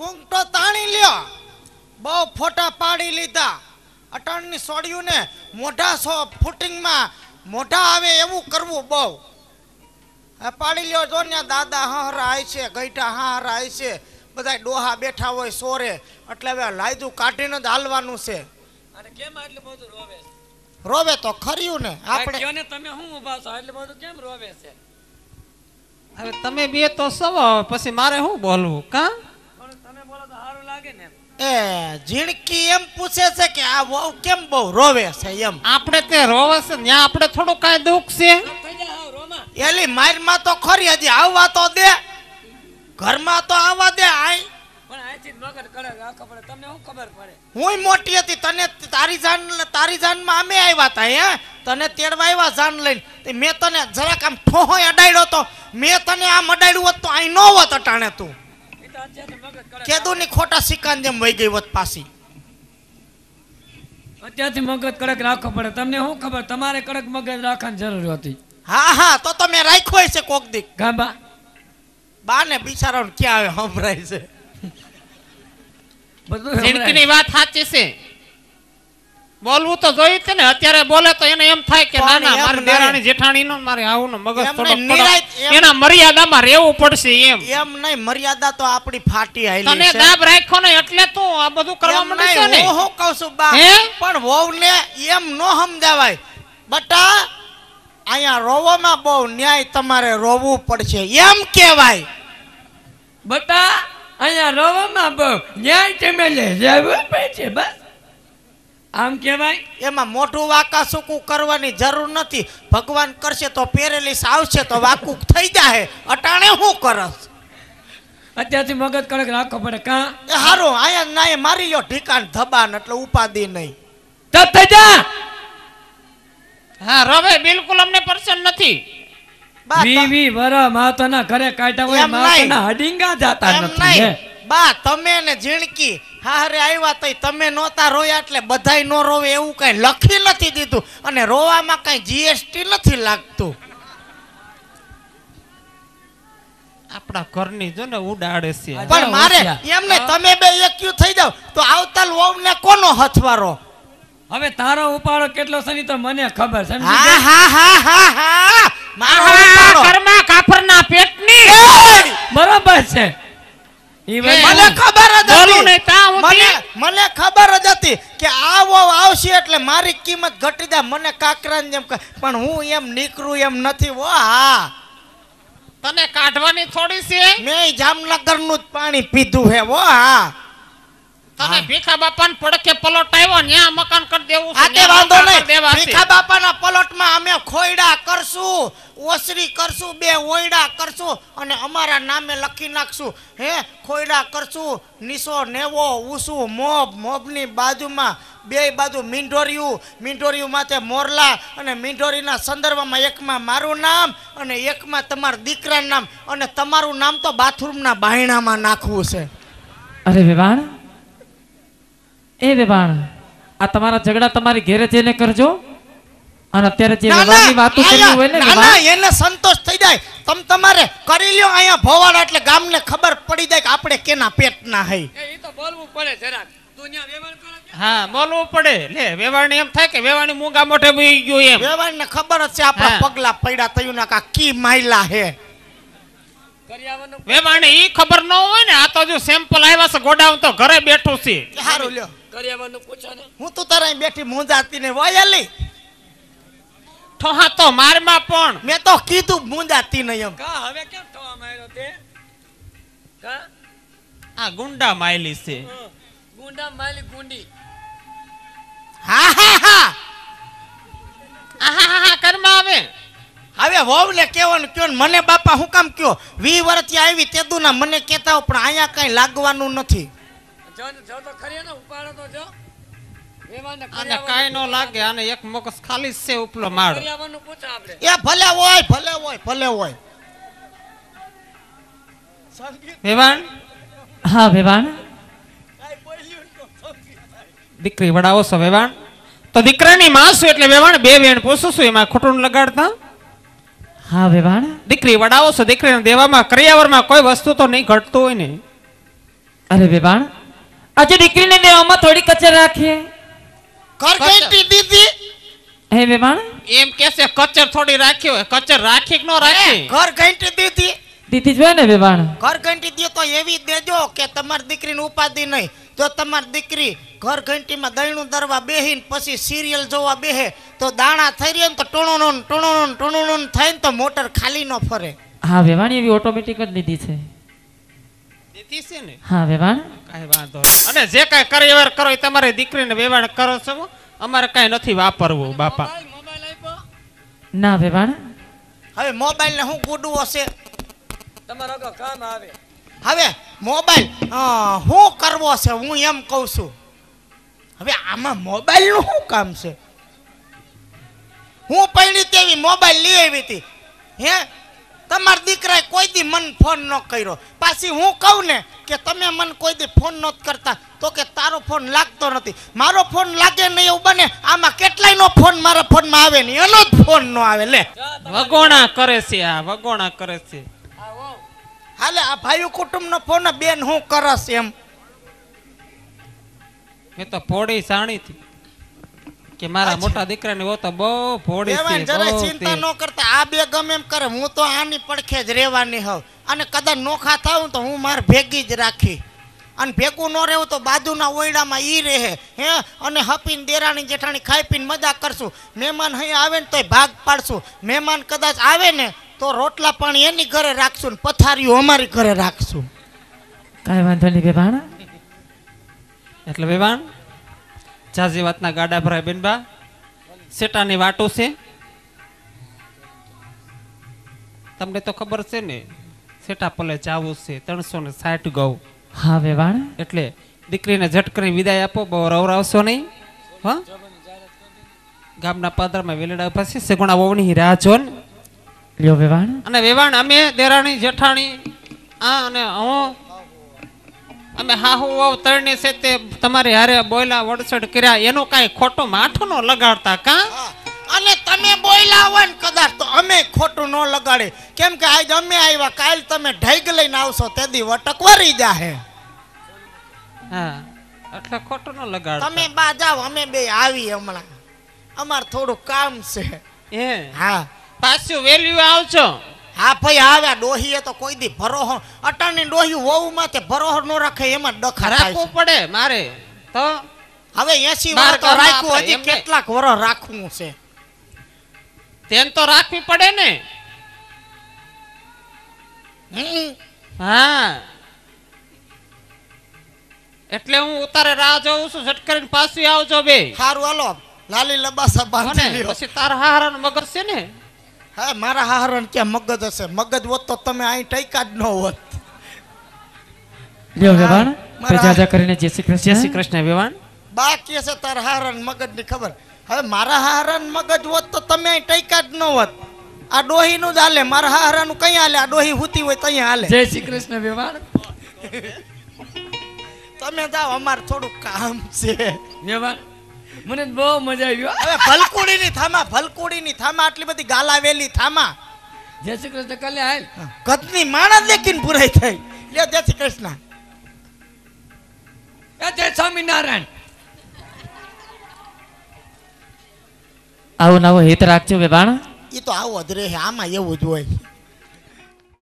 ઊંઘટો તાણી લ્યો બહુ ફોટા પાડી લીધા અટણની ને મોઢા સો ફૂટિંગમાં મોઢા આવે એવું કરવું બહુ પાડી લ્યો જો ને દાદા હહરા આય છે ગઈઠા હહરા આય છે બધા ડોહા બેઠા હોય સોરે એટલે હવે લાયદું કાઢીને જ હાલવાનું છે રોવે રોવે તો ખર્યું ને આપણે તમે શું ઊભા છો એટલે બધું કેમ રોવે છે હવે તમે બે તો સવો પછી મારે શું બોલવું કા એ જીણકી એમ પૂછે છે કે આ વહુ કેમ બહુ રોવે છે એમ આપણે તે રોવે છે ને આપણે થોડું કાંઈ દુઃખ છે એલી મારમાં તો ખરી હજી આવવા તો દે ઘરમાં તો આવવા દે આઈ હું મોટી હતી તને તારી જાન તારી જાનમાં અમે આવ્યા હતા હે તને તેડવા આવ્યા જાન લઈને મેં તને જરાક આમ ઠોહો અડાડ્યો હતો મેં તને આમ અડાડ્યું હોત તો અહીં ન હોત અટાણે તું કેદુની ખોટા સિક્કાન જેમ વહી ગઈ વત પાસી અત્યારથી મગજ કડક રાખવો પડે તમને શું ખબર તમારે કડક મગજ રાખવાની જરૂર હતી હા હા તો તમે મેં રાખ્યો છે કોક દીક ગાબા બા ને બિચારો ક્યાં આવે સંભળાય છે બધું જિંદગીની વાત સાચી છે બોલવું તો જોઈ છે ને અત્યારે બોલે તો એને એમ થાય કે ના ના મારે નારાયણ જેઠાણી નો મારે આવું મગજ એના મર્યાદામાં રહેવું પડશે એમ એમ નહીં મર્યાદા તો આપણી ફાટી આવી છે તને દાબ રાખો ને એટલે તો આ બધું કરવા માંડે ને હું કહું છું બા પણ વહુને એમ નો સમજાવાય બટા અહીંયા રોવામાં બહુ ન્યાય તમારે રોવું પડશે એમ કહેવાય બટા અહીંયા રોવામાં બહુ ન્યાય તમે લે જવું પડશે બસ આમ કહેવાય એમાં મોઢું વાકાસુકું કરવાની જરૂર નથી ભગવાન કરશે તો પહેરેલી આવશે તો વાકુક થઈ જાય અટાણે હું કરસ અત્યારથી મગજ કડક રાખો પડે કા એ હારું ના મારી યો ઠીકાણ ધબાન એટલે ઉપાદી નહીં તો થઈ જા હા રવે બિલકુલ અમને પરસન નથી વીવી વર માતાના ઘરે કાઢા હોય માતાના હડિંગા જાતા નથી બા તમે ને જીણકી હારે આવ્યા ને ઉડાડે છે પણ કોનો હથવારો હવે તારો ઉપાડો કેટલો સની તો મને ખબર છે હા હા હા હા હા મારો ઉપાડો પેટની બરોબર છે મને ખબર જ હતી કે આ વહુ આવશે એટલે મારી કિંમત ઘટી જાય મને કાકરાની જેમ પણ હું એમ નીકળું એમ નથી વો હા તને કાઢવાની થોડી છે મેં જામનગરનું જ પાણી પીધું હે વો હા તમે ભીખા બાપાને પડખે પલોટ આવ્યો ને આ મકાન કરી દેવું આ તે વાંધો નહીં ભીખા બાપાના પલોટમાં અમે ખોયડા કરશું ઓસરી કરશું બે ઓયડા કરશું અને અમારા નામે લખી નાખશું હે ખોયડા કરશું નીસો નેવો ઉસું મોબ મોબની બાજુમાં બે બાજુ મીંઢોરિયું મીંઢોરિયું માથે મોરલા અને મીંઢોરીના સંદર્ભમાં એકમાં મારું નામ અને એકમાં તમારા દીકરાનું નામ અને તમારું નામ તો બાથરૂમના બાયણામાં નાખવું છે અરે વિવાણ એ વેવાણ આ તમારા ઝઘડા તમારી ઘેરે જઈને કરજો અને અત્યારે જે વેવાણની વાતો કરી હોય ને ના એને સંતોષ થઈ જાય તમ તમારે કરી લ્યો અહીંયા ભોવાડા એટલે ગામને ખબર પડી જાય કે આપણે કેના પેટના હઈ એ તો બોલવું પડે જરાક હા બોલવું પડે લે વેવાણી એમ થાય કે વેવાણી મૂંગા મોઢે બી ગયું એમ વેવાણ ને ખબર જ છે આપણા પગલા પડ્યા થયું ના કા કી માયલા હે વેવાણી ઈ ખબર ન હોય ને આ તો જો સેમ્પલ આવ્યા છે ગોડાઉન તો ઘરે બેઠું છે સારું લ્યો કર્યાવાનું પૂછે ને હું તો તારા બેઠી મુંજાતી ને વાયલી ઠોહા તો મારમાં પણ મેં તો કીધું મૂંઝાતી નહીં એમ કા હવે કેમ ઠોહા માર્યો તે કા આ ગુંડા માયલી છે ગુંડા માયલી ગુંડી હા હા હા આહા હા હા કર્મા આવે હવે વહુને કહેવાનું કયો મને બાપા હું કામ કયો વી વર્ષથી આવી તેદુના મને કેતા પણ અહીંયા કાંઈ લાગવાનું નથી જો જો લાગે અને એક મગસ ખાલી છે ઉપલો માળ એ ભલે હોય ભલે હોય ભલે હોય વેવાણ હા વેવાણ દીકરી વડાવો છો વેવાણ તો દીકરાની માં છું એટલે વેવાણ બે વેણ પૂછું છું એમાં ખોટું લગાડતા હા વેવાણ દીકરી વડાવો છો દીકરીને દેવામાં કર્યાવરમાં કોઈ વસ્તુ તો નહીં ઘટતું હોય ને અરે વેવાણ આજે દીકરીને લેવામાં થોડી કચર રાખીએ કરકેટી દીદી હે વેવાણ એમ કેસે કચર થોડી રાખ્યો હોય કચર રાખી કે ન રાખી ઘર ઘંટી દીધી દીધી જોઈએ ને વેવાણ ઘર ઘંટી દો તો એવી દેજો કે તમારી દીકરીને ઉપાધિ નહીં જો તમારી દીકરી ઘર ઘંટીમાં દહીણું દરવા બેહીને પછી સિરિયલ જોવા બેહે તો દાણા થઈ રહ્યો ને તો ટોણોનો ટોણોનો ટોણોનો થાય ને તો મોટર ખાલી ન ફરે હા વેવાણી એવી ઓટોમેટિક જ લીધી છે કહેતી છે ને હા વેવાણ કાંઈ વાંધો અને જે કાંઈ કાર્યવાર કરો એ તમારી દીકરીને વેવાણ કરો છો અમારે કાંઈ નથી વાપરવું બાપા મોબાઈલ ના વેવાણ હવે મોબાઈલ ને હું ગુડવું હશે તમારો કામ આવે હવે મોબાઈલ હું કરવો છે હું એમ કહું છું હવે આમાં મોબાઈલ નું શું કામ છે હું પૈણી તેવી મોબાઈલ લઈ આવી હતી હે તમારા દીકરાએ કોઈ દી મન ફોન ન કર્યો પાછી હું કહું ને કે તમે મને કોઈ દી ફોન ન કરતા તો કે તારો ફોન લાગતો નથી મારો ફોન લાગે નહીં એવું બને આમાં કેટલાય નો ફોન મારા ફોનમાં આવે નહીં એનો જ ફોન નો આવે લે વગોણા કરે છે આ વગોણા કરે છે હાલે આ ભાઈ કુટુંબનો ફોન બેન હું કરસ એમ મેં તો પોડી સાણી થી કે મારા મોટા દીકરાને વો તો બહુ ભોળી છે જરા ચિંતા ન કરતા આ બે ગમે એમ કરે હું તો આની પડખે જ રહેવાની હોઉં અને કદાચ નોખા થાઉં તો હું માર ભેગી જ રાખી અને ભેગું ન રહેવું તો બાજુના ઓયડામાં ઈ રહે હે અને હપીને દેરાણી જેઠાણી ખાઈ પીને મજા કરશું મહેમાન અહીંયા આવે ને તોય ભાગ પાડશું મહેમાન કદાચ આવે ને તો રોટલા પાણી એની ઘરે રાખશું ને પથારીઓ અમારી ઘરે રાખશું કાંઈ વાંધો નહીં બેભાણ એટલે બેભાણ જાજી વાતના ગાડા ભરાય બેનબા સેટાની વાટો છે તમને તો ખબર છે ને સેટા પલે જાવું છે ત્રણસો ને સાઠ ગૌ હા વેવાણ એટલે દીકરીને ઝટકરી વિદાય આપો બહુ રવરાવશો નહીં હા ગામના પાદરમાં વેલડા છે સગુણા વવણી રાહ જો લ્યો વેવાણ અને વેવાણ અમે દેરાણી જેઠાણી આ અને હું તમે હાહુ અવતરણી છે તે તમારે હારે બોયલા વડસડ કર્યા એનો કાંઈ ખોટો માઠો નો લગાડતા કા અને તમે બોયલા હોય ને કદાચ તો અમે ખોટું ન લગાડે કેમ કે આજે અમે આવ્યા કાલ તમે ઢૈગ લઈને આવશો તે દી વટક વરી જાહે હા એટલે ખોટું ન લગાડ તમે બા જાવ અમે બે આવી હમણાં અમાર થોડું કામ છે એ હા પાછું વેલ્યુ આવજો હા ભાઈ આવ્યા ડોહીએ તો કોઈ દી ભરોહો અટાણની ડોહી વહુમાં તે ભરોહો ન રાખે એમાં ડખા રાખવું પડે મારે તો હવે 80 વાર તો રાખવું હજી કેટલાક વરસ રાખવું છે તેન તો રાખવી પડે ને હા એટલે હું ઉતારે રાહ જોઉં છું ઝટ કરીને પાછી આવજો બે સારું હાલો લાલી લબાસા સભા પછી તારા હારા મગર છે ને હા મારા હારણ ક્યાં મગજ હશે મગજ હોત તો તમે અહીં ટૈકા જ ન હોત લ્યો વેવાણ કરીને જય શ્રી કૃષ્ણ જય શ્રી કૃષ્ણ વેવાણ બાકી હશે તારા હારણ મગજ ની ખબર હવે મારા હારણ મગજ હોત તો તમે અહીં ટૈકા જ ન હોત આ ડોહી નું જ હાલે મારા હારાનું કઈ હાલે આ ડોહી હુતી હોય ત્યાં હાલે જય શ્રી કૃષ્ણ વેવાણ તમે જાઓ અમારે થોડું કામ છે વેવાણ મને બહુ મજા આવી હવે ભલકુડીની થામા ભલકુડીની થામા આટલી બધી ગાલાવેલી થામા જય શ્રી કૃષ્ણ કલ્યા હાલ કતની માણસ લેકિન પુરાઈ થઈ લે જય શ્રી કૃષ્ણ એ જય સ્વામિનારાયણ આવો નવો હિત રાખજો બે બાણ એ તો આવો જ રહે આમાં એવું જ હોય